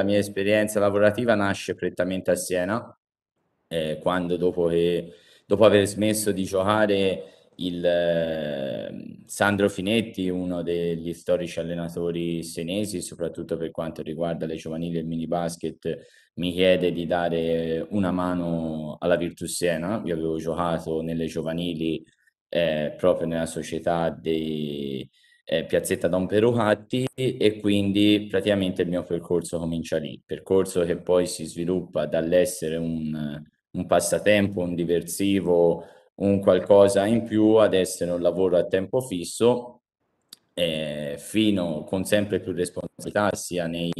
la mia esperienza lavorativa nasce prettamente a Siena, eh, quando dopo, che, dopo, aver smesso di giocare il eh, Sandro Finetti, uno degli storici allenatori senesi, soprattutto per quanto riguarda le giovanili e il mini basket, mi chiede di dare una mano alla Virtus Siena. Io avevo giocato nelle giovanili eh, proprio nella società dei eh, piazzetta Don Perucatti e quindi praticamente il mio percorso comincia lì, percorso che poi si sviluppa dall'essere un, un passatempo, un diversivo, un qualcosa in più ad essere un lavoro a tempo fisso eh, fino con sempre più responsabilità sia nei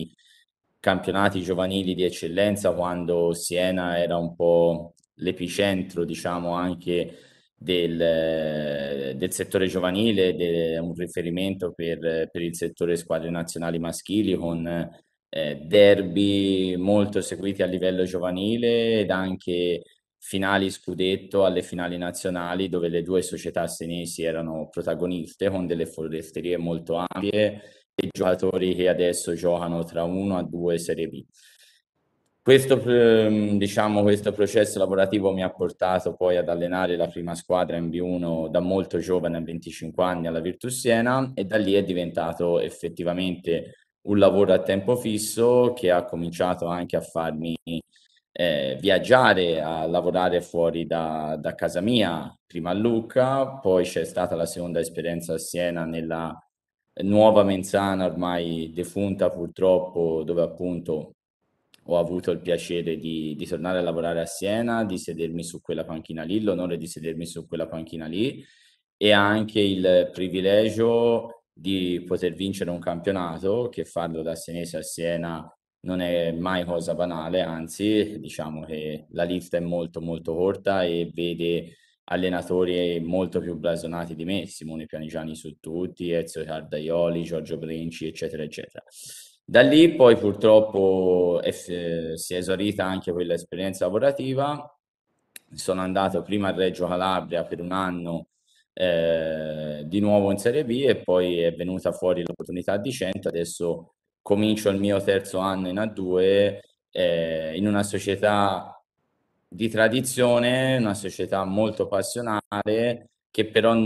campionati giovanili di eccellenza quando Siena era un po' l'epicentro diciamo anche del, eh, del settore giovanile, de, un riferimento per, per, il settore squadre nazionali maschili con eh, derby molto seguiti a livello giovanile ed anche finali scudetto alle finali nazionali dove le due società senesi erano protagoniste con delle foresterie molto ampie e giocatori che adesso giocano tra 1 a 2 Serie B. Questo, ehm, diciamo, questo, processo lavorativo mi ha portato poi ad allenare la prima squadra in B1 da molto giovane, a 25 anni, alla Virtus Siena e da lì è diventato effettivamente un lavoro a tempo fisso che ha cominciato anche a farmi eh, viaggiare, a lavorare fuori da, da casa mia, prima a Lucca, poi c'è stata la seconda esperienza a Siena nella nuova Menzana ormai defunta purtroppo, dove appunto ho avuto il piacere di, di, tornare a lavorare a Siena, di sedermi su quella panchina lì, l'onore di sedermi su quella panchina lì e anche il privilegio di poter vincere un campionato, che farlo da senese a Siena non è mai cosa banale, anzi diciamo che la lista è molto molto corta e vede allenatori molto più blasonati di me, Simone Pianigiani su tutti, Ezio Cardaioli, Giorgio Brinci, eccetera, eccetera. Da lì poi purtroppo è, si è esaurita anche quell'esperienza lavorativa. Sono andato prima a Reggio Calabria per un anno eh, di nuovo in Serie B e poi è venuta fuori l'opportunità di Cento. Adesso comincio il mio terzo anno in A2 eh, in una società di tradizione, una società molto passionale che però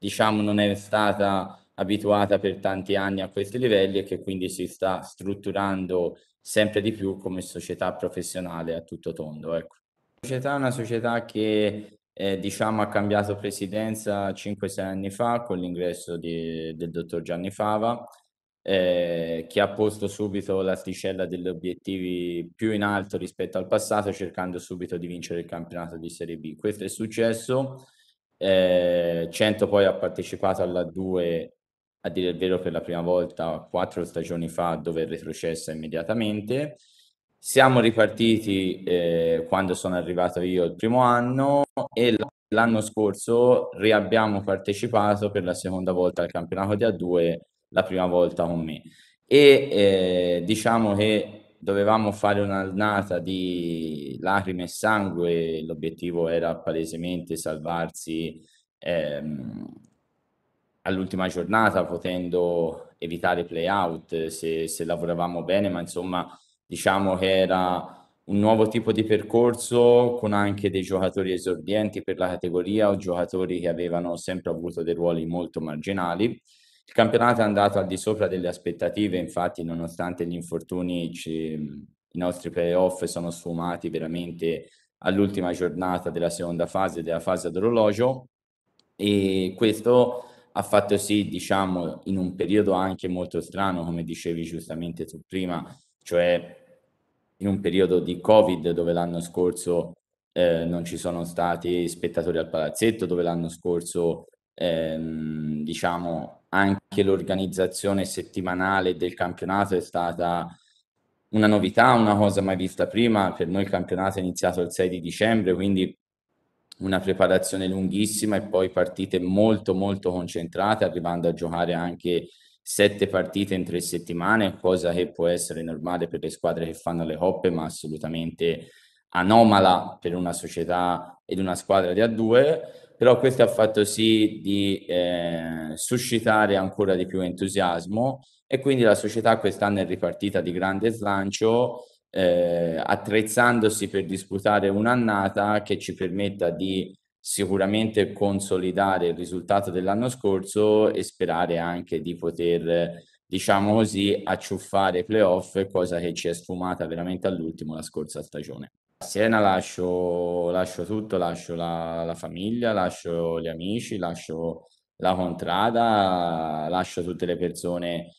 diciamo non è stata abituata per tanti anni a questi livelli e che quindi si sta strutturando sempre di più come società professionale a tutto tondo. Ecco. La società è una società che eh, diciamo, ha cambiato presidenza 5-6 anni fa con l'ingresso di, del dottor Gianni Fava, eh, che ha posto subito l'asticella degli obiettivi più in alto rispetto al passato, cercando subito di vincere il campionato di Serie B. Questo è successo. Eh, Cento poi ha partecipato alla 2 a dire il vero per la prima volta quattro stagioni fa dove è retrocessa immediatamente. Siamo ripartiti eh, quando sono arrivato io il primo anno e l'anno scorso riabbiamo partecipato per la seconda volta al campionato di A2, la prima volta con me. E eh, diciamo che dovevamo fare un'annata di lacrime e sangue, l'obiettivo era palesemente salvarsi ehm, all'ultima giornata potendo evitare play out se, se lavoravamo bene, ma insomma diciamo che era un nuovo tipo di percorso con anche dei giocatori esordienti per la categoria o giocatori che avevano sempre avuto dei ruoli molto marginali. Il campionato è andato al di sopra delle aspettative, infatti nonostante gli infortuni ci, i nostri playoff sono sfumati veramente all'ultima giornata della seconda fase, della fase d'orologio e questo ha fatto sì, diciamo, in un periodo anche molto strano, come dicevi giustamente tu prima, cioè in un periodo di Covid dove l'anno scorso eh, non ci sono stati spettatori al palazzetto, dove l'anno scorso ehm, diciamo anche l'organizzazione settimanale del campionato è stata una novità, una cosa mai vista prima. Per noi il campionato è iniziato il 6 di dicembre, quindi una preparazione lunghissima e poi partite molto molto concentrate, arrivando a giocare anche sette partite in tre settimane, cosa che può essere normale per le squadre che fanno le coppe, ma assolutamente anomala per una società ed una squadra di A2, però questo ha fatto sì di eh, suscitare ancora di più entusiasmo e quindi la società quest'anno è ripartita di grande slancio eh, attrezzandosi per disputare un'annata che ci permetta di sicuramente consolidare il risultato dell'anno scorso e sperare anche di poter, diciamo così, acciuffare playoff, cosa che ci è sfumata veramente all'ultimo la scorsa stagione. A Siena lascio, lascio tutto, lascio la, la, famiglia, lascio gli amici, lascio la contrada, lascio tutte le persone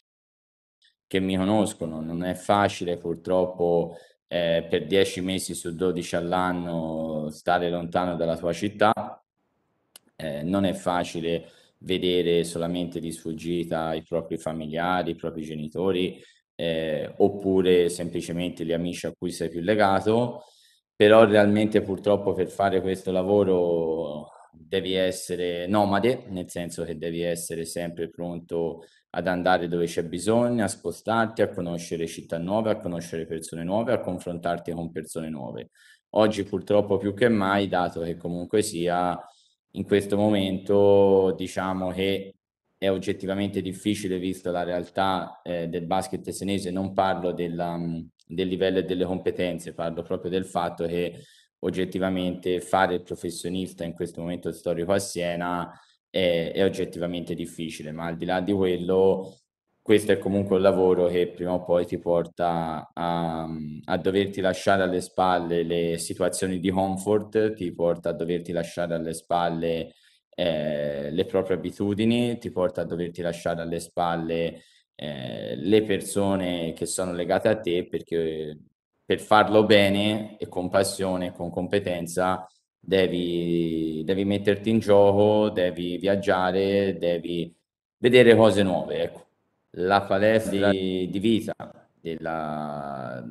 che mi conoscono, non è facile purtroppo eh, per 10 mesi su 12 all'anno stare lontano dalla tua città, eh, non è facile vedere solamente di sfuggita i propri familiari, i propri genitori, eh, oppure semplicemente gli amici a cui sei più legato, però realmente purtroppo per fare questo lavoro devi essere nomade, nel senso che devi essere sempre pronto ad andare dove c'è bisogno, a spostarti, a conoscere città nuove, a conoscere persone nuove, a confrontarti con persone nuove. Oggi purtroppo più che mai, dato che comunque sia in questo momento diciamo che è oggettivamente difficile visto la realtà eh, del basket senese, non parlo della, mm, del livello e delle competenze, parlo proprio del fatto che oggettivamente fare il professionista in questo momento storico a Siena è, è oggettivamente difficile, ma al di là di quello questo è comunque un lavoro che prima o poi ti porta a, a, doverti lasciare alle spalle le situazioni di comfort, ti porta a doverti lasciare alle spalle eh, le proprie abitudini, ti porta a doverti lasciare alle spalle eh, le persone che sono legate a te perché per farlo bene e con passione e con competenza devi, devi metterti in gioco, devi viaggiare, devi vedere cose nuove. Ecco. La palestra di, di vita della,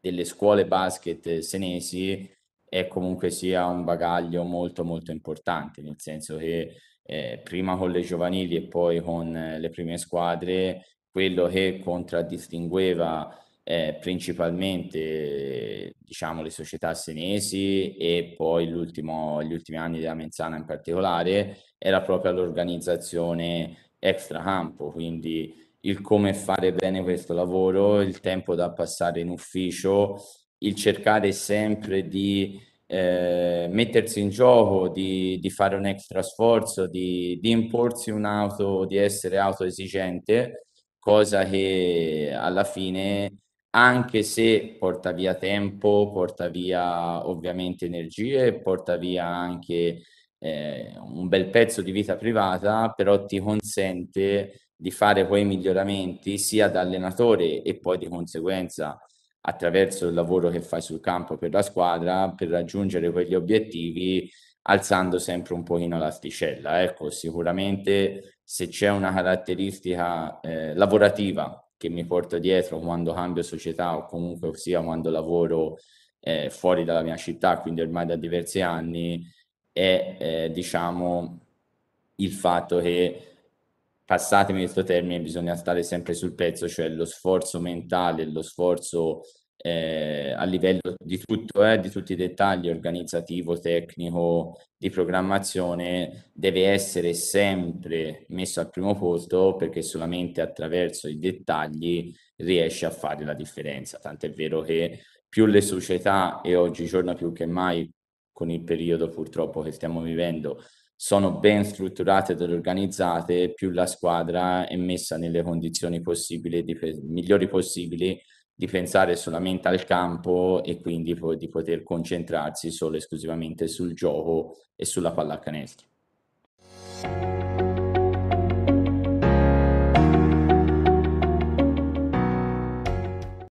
delle scuole basket senesi è comunque sia un bagaglio molto molto importante, nel senso che eh, prima con le giovanili e poi con le prime squadre, quello che contraddistingueva eh, principalmente diciamo le società senesi e poi gli ultimi anni della Menzana in particolare era proprio l'organizzazione extra campo quindi il come fare bene questo lavoro, il tempo da passare in ufficio, il cercare sempre di eh, mettersi in gioco, di, di, fare un extra sforzo, di, di imporsi un'auto, di essere autoesigente, cosa che alla fine anche se porta via tempo, porta via ovviamente energie, porta via anche eh, un bel pezzo di vita privata, però ti consente di fare quei miglioramenti sia da allenatore e poi di conseguenza attraverso il lavoro che fai sul campo per la squadra per raggiungere quegli obiettivi alzando sempre un pochino l'asticella. Ecco, sicuramente se c'è una caratteristica eh, lavorativa che mi porto dietro quando cambio società o comunque sia quando lavoro eh, fuori dalla mia città, quindi ormai da diversi anni, è eh, diciamo il fatto che passatemi questo termine, bisogna stare sempre sul pezzo, cioè lo sforzo mentale, lo sforzo eh, a livello di tutto, eh, di tutti i dettagli organizzativo, tecnico, di programmazione, deve essere sempre messo al primo posto perché solamente attraverso i dettagli riesce a fare la differenza. Tant'è vero che più le società e oggigiorno più che mai con il periodo purtroppo che stiamo vivendo sono ben strutturate ed organizzate, più la squadra è messa nelle condizioni possibili di, migliori possibili di pensare solamente al campo e quindi po- di poter concentrarsi solo e esclusivamente sul gioco e sulla pallacanestro.